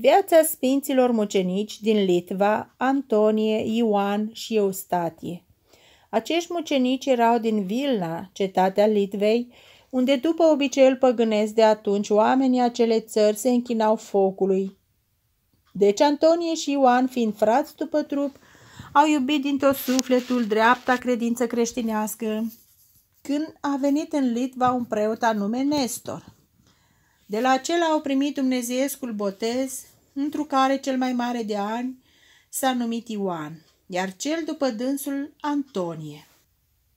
Viața Sfinților Mucenici din Litva, Antonie, Ioan și Eustatie. Acești mucenici erau din Vilna, cetatea Litvei, unde după obiceiul păgânesc de atunci oamenii acele țări se închinau focului. Deci Antonie și Ioan, fiind frați după trup, au iubit din tot sufletul dreapta credință creștinească. Când a venit în Litva un preot anume Nestor – de la acela au primit dumnezeiescul botez, întru care cel mai mare de ani s-a numit Ioan, iar cel după dânsul Antonie.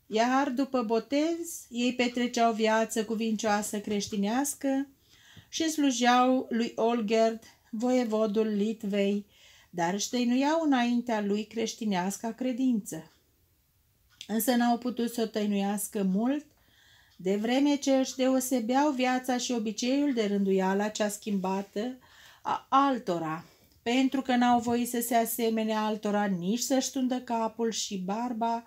Iar după botez, ei petreceau viață cuvincioasă creștinească și slujeau lui Olgerd, voievodul Litvei, dar își tăinuiau înaintea lui creștinească credință. Însă n-au putut să o tăinuiască mult, de vreme ce își deosebeau viața și obiceiul de rânduiala cea schimbată a altora, pentru că n-au voie să se asemene altora nici să-și tundă capul și barba,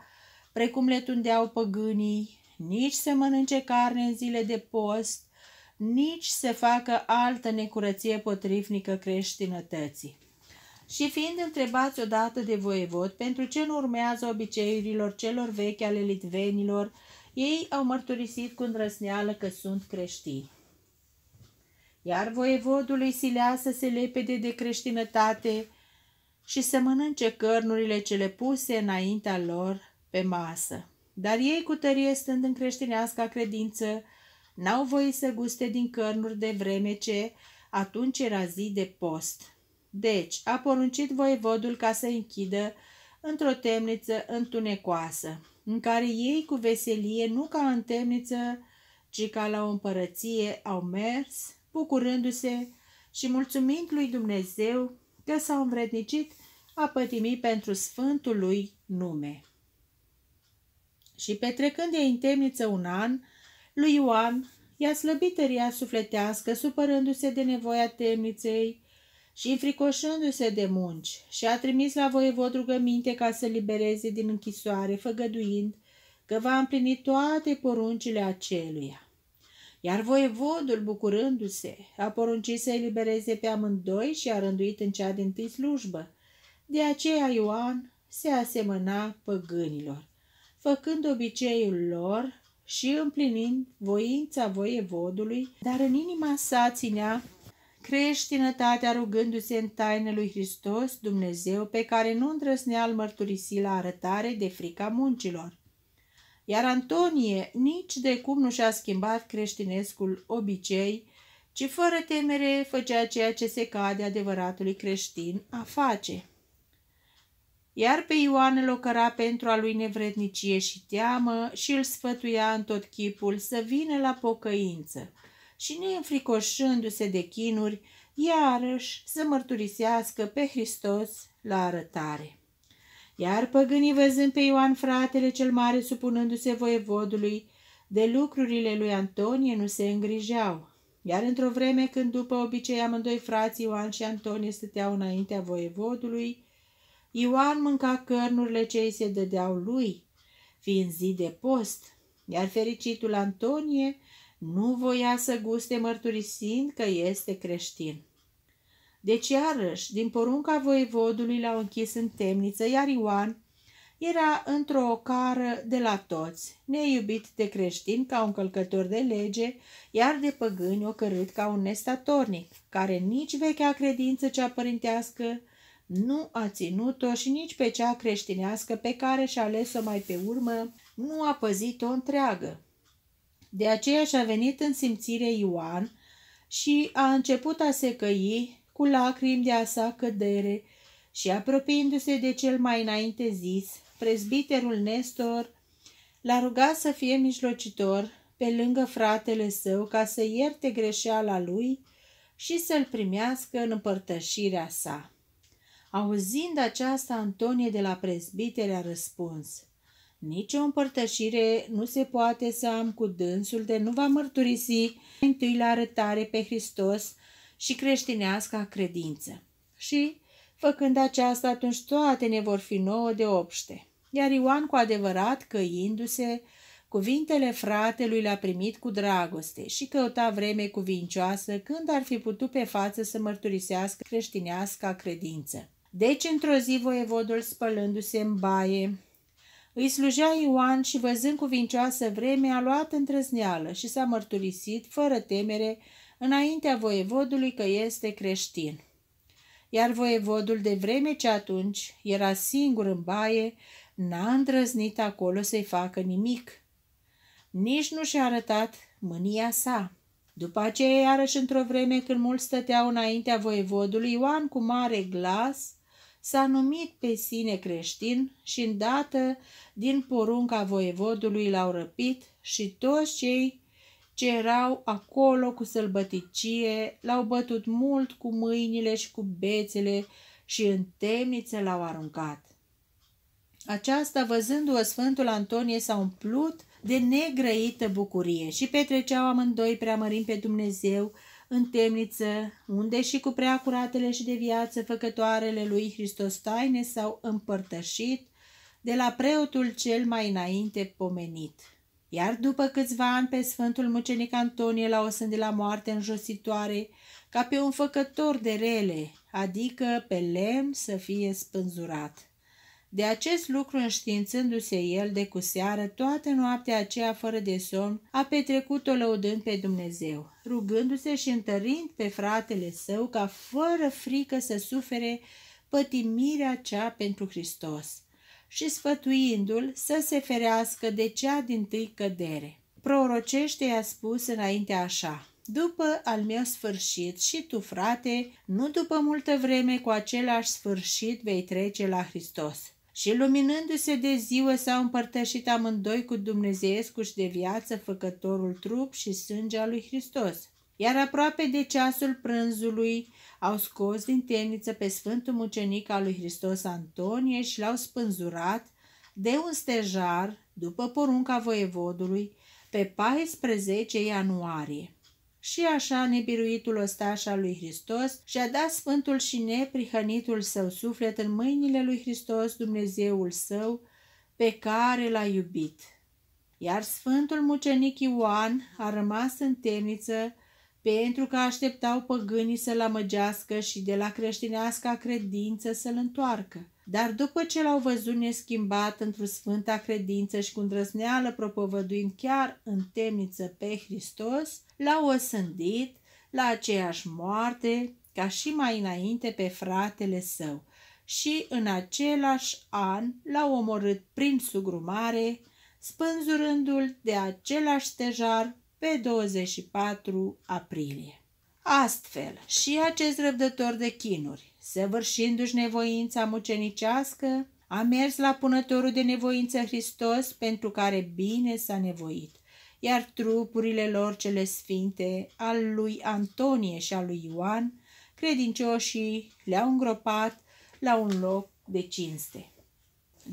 precum le tundeau păgânii, nici să mănânce carne în zile de post, nici să facă altă necurăție potrivnică creștinătății. Și fiind întrebați odată de voievod pentru ce nu urmează obiceiurilor celor vechi ale litvenilor, ei au mărturisit cu îndrăzneală că sunt creștini. Iar voievodul îi silea să se lepede de creștinătate și să mănânce cărnurile cele puse înaintea lor pe masă. Dar ei cu tărie stând în creștinească credință, n-au voie să guste din cărnuri de vreme ce atunci era zi de post. Deci, a poruncit voievodul ca să închidă într-o temniță întunecoasă în care ei cu veselie, nu ca în temniță, ci ca la o împărăție, au mers, bucurându-se și mulțumind lui Dumnezeu că s-au învrednicit a pătimi pentru sfântul lui nume. Și petrecând ei în temniță un an, lui Ioan i-a slăbit tăria sufletească, supărându-se de nevoia temniței, și înfricoșându-se de munci și a trimis la voievod rugăminte ca să libereze din închisoare, făgăduind că va împlini toate poruncile aceluia. Iar voievodul, bucurându-se, a poruncit să libereze pe amândoi și a rânduit în cea din tâi slujbă. De aceea Ioan se asemăna păgânilor, făcând obiceiul lor și împlinind voința voievodului, dar în inima sa ținea creștinătatea rugându-se în taină lui Hristos, Dumnezeu, pe care nu îndrăsnea al mărturisi la arătare de frica muncilor. Iar Antonie nici de cum nu și-a schimbat creștinescul obicei, ci fără temere făcea ceea ce se cade adevăratului creștin a face. Iar pe Ioan îl ocăra pentru a lui nevrednicie și teamă și îl sfătuia în tot chipul să vină la pocăință – și neînfricoșându-se de chinuri, iarăși să mărturisească pe Hristos la arătare. Iar păgânii văzând pe Ioan fratele cel mare supunându-se voievodului, de lucrurile lui Antonie nu se îngrijeau. Iar într-o vreme când după obicei amândoi frații Ioan și Antonie stăteau înaintea voievodului, Ioan mânca cărnurile ce îi se dădeau lui, fiind zi de post, iar fericitul Antonie nu voia să guste mărturisind că este creștin. Deci iarăși, din porunca voievodului l-au închis în temniță, iar Ioan era într-o ocară de la toți, neiubit de creștin ca un călcător de lege, iar de păgâni ocărât ca un nestatornic, care nici vechea credință cea părintească nu a ținut-o și nici pe cea creștinească pe care și-a ales-o mai pe urmă, nu a păzit-o întreagă, de aceea și-a venit în simțire Ioan și a început a se căi cu lacrimi de a sa cădere și apropiindu-se de cel mai înainte zis, prezbiterul Nestor l-a rugat să fie mijlocitor pe lângă fratele său ca să ierte greșeala lui și să-l primească în împărtășirea sa. Auzind aceasta, Antonie de la prezbitere a răspuns – nici o împărtășire nu se poate să am cu dânsul de nu va mărturisi întâi la arătare pe Hristos și creștinească credință. Și, făcând aceasta, atunci toate ne vor fi nouă de obște. Iar Ioan, cu adevărat căindu-se, cuvintele fratelui l a primit cu dragoste și căuta vreme cuvincioasă când ar fi putut pe față să mărturisească creștinească credință. Deci, într-o zi, voievodul spălându-se în baie, îi slujea Ioan și văzând cuvincioasă vreme a luat întrăzneală și s-a mărturisit, fără temere, înaintea voievodului că este creștin. Iar voievodul de vreme ce atunci era singur în baie, n-a îndrăznit acolo să-i facă nimic. Nici nu și-a arătat mânia sa. După aceea, iarăși într-o vreme când mulți stăteau înaintea voievodului, Ioan cu mare glas s-a numit pe sine creștin și îndată din porunca voievodului l-au răpit și toți cei ce erau acolo cu sălbăticie l-au bătut mult cu mâinile și cu bețele și în temniță l-au aruncat. Aceasta, văzându-o, Sfântul Antonie s-a umplut de negrăită bucurie și petreceau amândoi preamărim pe Dumnezeu, în temniță, unde și cu curatele și de viață făcătoarele lui Hristos taine s-au împărtășit de la preotul cel mai înainte pomenit. Iar după câțiva ani pe Sfântul Mucenic Antonie l-au de la moarte înjositoare ca pe un făcător de rele, adică pe lemn să fie spânzurat. De acest lucru înștiințându-se el de cu seară, toată noaptea aceea fără de somn, a petrecut-o lăudând pe Dumnezeu, rugându-se și întărind pe fratele său ca fără frică să sufere pătimirea cea pentru Hristos și sfătuindu-l să se ferească de cea din tâi cădere. Prorocește i-a spus înainte așa, după al meu sfârșit și tu, frate, nu după multă vreme cu același sfârșit vei trece la Hristos. Și luminându-se de ziua s-au împărtășit amândoi cu Dumnezeescuși de viață, făcătorul trup și sânge al lui Hristos. Iar aproape de ceasul prânzului au scos din temniță pe Sfântul Mucenic al lui Hristos Antonie și l-au spânzurat de un stejar, după porunca voievodului, pe 14 ianuarie. Și așa nebiruitul ostaș al lui Hristos și-a dat sfântul și neprihănitul său suflet în mâinile lui Hristos, Dumnezeul său, pe care l-a iubit. Iar sfântul mucenic Ioan a rămas în temniță pentru că așteptau păgânii să-l amăgească și de la creștinească credință să-l întoarcă. Dar după ce l-au văzut neschimbat într-o sfânta credință și cu îndrăzneală propovăduind chiar în temniță pe Hristos, l-au osândit la aceeași moarte ca și mai înainte pe fratele său și în același an l-au omorât prin sugrumare, spânzurându-l de același stejar pe 24 aprilie. Astfel, și acest răbdător de chinuri, săvârșindu-și nevoința mucenicească, a mers la punătorul de nevoință Hristos pentru care bine s-a nevoit, iar trupurile lor cele sfinte, al lui Antonie și al lui Ioan, credincioșii le-au îngropat la un loc de cinste.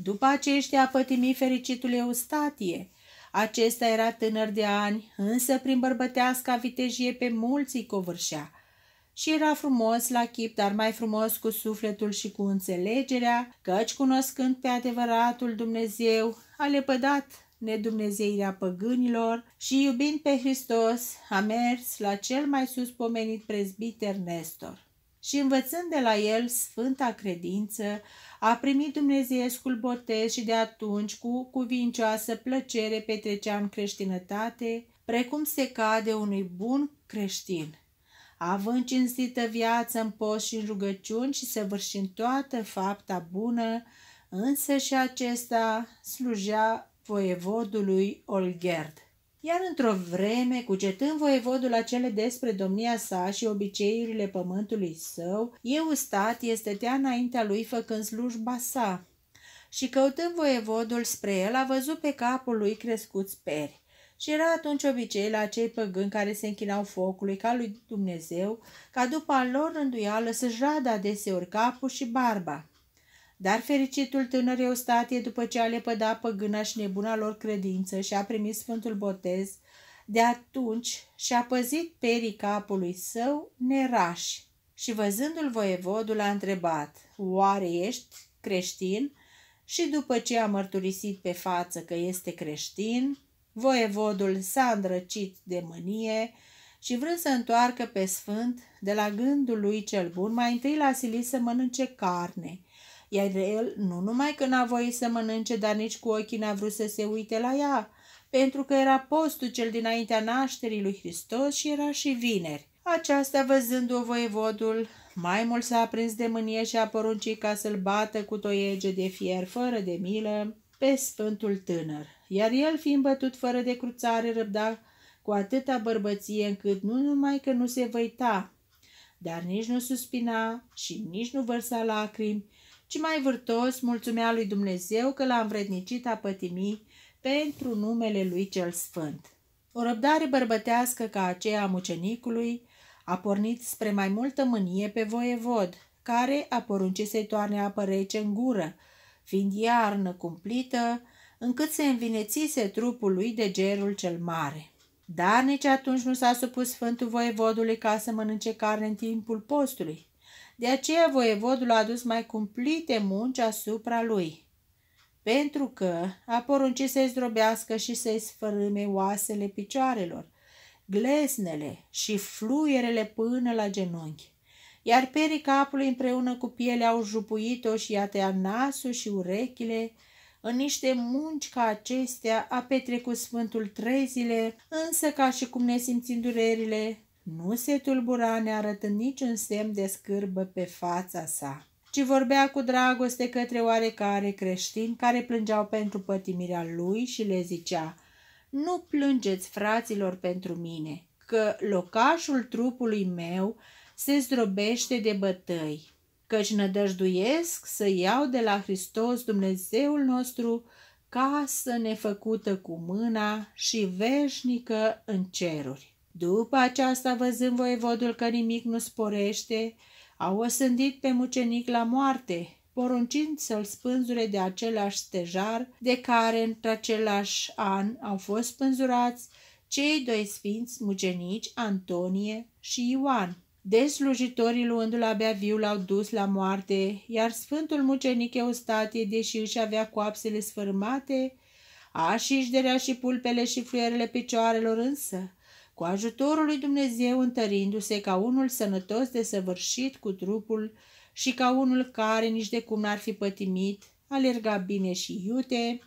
După aceștia a pătimit fericitul Eustatie, acesta era tânăr de ani, însă prin bărbăteasca vitejie pe mulți îi covârșea. Și era frumos la chip, dar mai frumos cu sufletul și cu înțelegerea, căci cunoscând pe adevăratul Dumnezeu, a lepădat nedumnezeirea păgânilor și iubind pe Hristos, a mers la cel mai sus pomenit prezbiter Nestor și învățând de la el sfânta credință, a primit dumnezeiescul botez și de atunci cu cuvincioasă plăcere petrecea în creștinătate, precum se cade unui bun creștin. Având cinstită viață în post și în rugăciuni și săvârșind toată fapta bună, însă și acesta slujea voievodului Olgerd. Iar într-o vreme, cugetând voievodul acele despre domnia sa și obiceiurile pământului său, Eustat este tea înaintea lui făcând slujba sa. Și căutând voievodul spre el, a văzut pe capul lui crescut speri. Și era atunci obicei la acei păgâni care se închinau focului ca lui Dumnezeu, ca după al lor rânduială să-și rada deseori capul și barba. Dar fericitul tânăr Eustatie, după ce a lepădat păgâna și nebuna lor credință și a primit Sfântul Botez, de atunci și-a păzit perii capului său nerași. și văzându-l voievodul a întrebat, oare ești creștin? Și după ce a mărturisit pe față că este creștin, voievodul s-a îndrăcit de mânie și vrând să întoarcă pe sfânt de la gândul lui cel bun, mai întâi l-a silit să mănânce carne – iar el nu numai că n-a voit să mănânce, dar nici cu ochii n-a vrut să se uite la ea, pentru că era postul cel dinaintea nașterii lui Hristos și era și vineri. Aceasta, văzându-o voievodul, mai mult s-a aprins de mânie și a poruncit ca să-l bată cu toiege de fier fără de milă pe sfântul tânăr. Iar el, fiind bătut fără de cruțare, răbda cu atâta bărbăție încât nu numai că nu se văita, dar nici nu suspina și nici nu vărsa lacrimi, ci mai vârtos mulțumea lui Dumnezeu că l-a învrednicit a pătimi pentru numele lui cel sfânt. O răbdare bărbătească ca aceea a mucenicului a pornit spre mai multă mânie pe voievod, care a poruncit să-i toarne apă rece în gură, fiind iarnă cumplită, încât se învinețise trupul lui de gerul cel mare. Dar nici atunci nu s-a supus Sfântul Voievodului ca să mănânce carne în timpul postului, de aceea voievodul a adus mai cumplite munci asupra lui, pentru că a poruncit să-i zdrobească și să-i sfărâme oasele picioarelor, gleznele și fluierele până la genunchi. Iar perii capului împreună cu pielea au jupuit-o și i-a tăiat nasul și urechile, în niște munci ca acestea a petrecut Sfântul trei zile, însă ca și cum ne simțim durerile, nu se tulbura nearătând niciun semn de scârbă pe fața sa, ci vorbea cu dragoste către oarecare creștini care plângeau pentru pătimirea lui și le zicea Nu plângeți, fraților, pentru mine, că locașul trupului meu se zdrobește de bătăi, căci nădăjduiesc să iau de la Hristos Dumnezeul nostru casă nefăcută cu mâna și veșnică în ceruri. După aceasta, văzând voievodul că nimic nu sporește, au osândit pe mucenic la moarte, poruncind să-l spânzure de același stejar de care într același an au fost spânzurați cei doi sfinți mucenici Antonie și Ioan. Deslujitorii luându-l abia viu l-au dus la moarte, iar sfântul mucenic Eustatie, deși își avea coapsele sfârmate, așișderea și pulpele și fluierele picioarelor însă, cu ajutorul lui Dumnezeu întărindu-se ca unul sănătos de săvârșit cu trupul și ca unul care nici de cum n-ar fi pătimit, alerga bine și iute,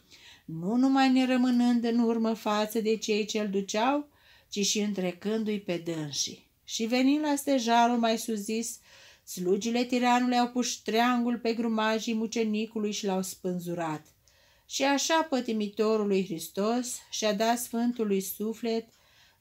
nu numai ne rămânând în urmă față de cei ce îl duceau, ci și întrecându-i pe dânsii. Și venind la stejarul mai sus zis, slugile tiranului au pus treangul pe grumajii mucenicului și l-au spânzurat. Și așa lui Hristos și-a dat Sfântului Suflet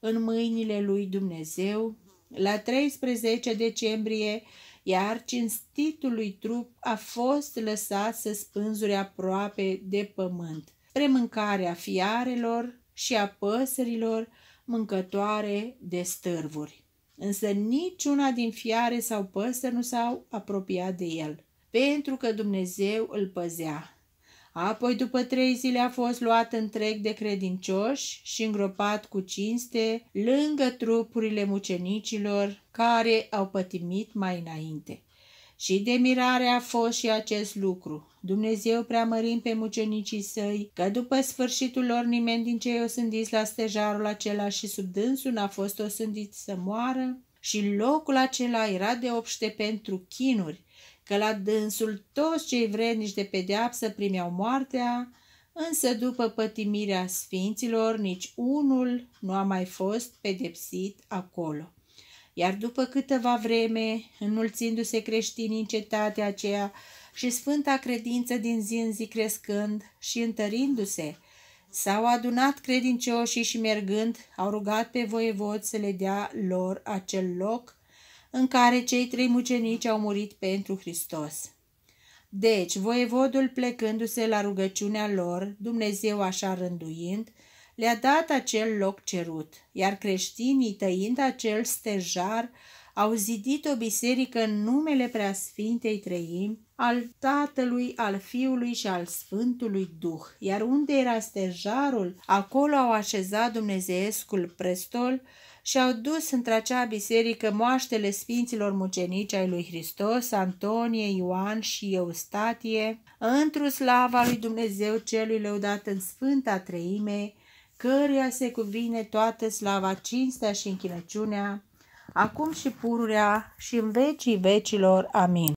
în mâinile lui Dumnezeu, la 13 decembrie, iar cinstitului trup a fost lăsat să spânzure aproape de pământ. Premâncarea fiarelor și a păsărilor mâncătoare de stârvuri. Însă niciuna din fiare sau păsări nu s-au apropiat de el, pentru că Dumnezeu îl păzea. Apoi, după trei zile, a fost luat întreg de credincioși și îngropat cu cinste lângă trupurile mucenicilor care au pătimit mai înainte. Și de mirare a fost și acest lucru. Dumnezeu preamărim pe mucenicii săi că după sfârșitul lor nimeni din cei osândiți la stejarul acela și sub dânsul n-a fost osândit să moară și locul acela era de obște pentru chinuri, că la dânsul toți cei vrednici de pedeapsă primeau moartea, însă după pătimirea sfinților nici unul nu a mai fost pedepsit acolo. Iar după câteva vreme, înmulțindu-se creștinii în cetatea aceea și sfânta credință din zi în zi crescând și întărindu-se, S-au adunat credincioșii și mergând, au rugat pe voievod să le dea lor acel loc în care cei trei mucenici au murit pentru Hristos. Deci, voievodul plecându-se la rugăciunea lor, Dumnezeu așa rânduind, le-a dat acel loc cerut, iar creștinii, tăind acel stejar, au zidit o biserică în numele Preasfintei Trăim, al Tatălui, al Fiului și al Sfântului Duh, iar unde era stejarul, acolo au așezat Dumnezeescul prestol și au dus într-acea biserică moaștele sfinților mucenici ai lui Hristos, Antonie, Ioan și Eustatie, întru slava lui Dumnezeu celui leudat în Sfânta Treime, căruia se cuvine toată slava, cinstea și închinăciunea, acum și pururea și în vecii vecilor. Amin.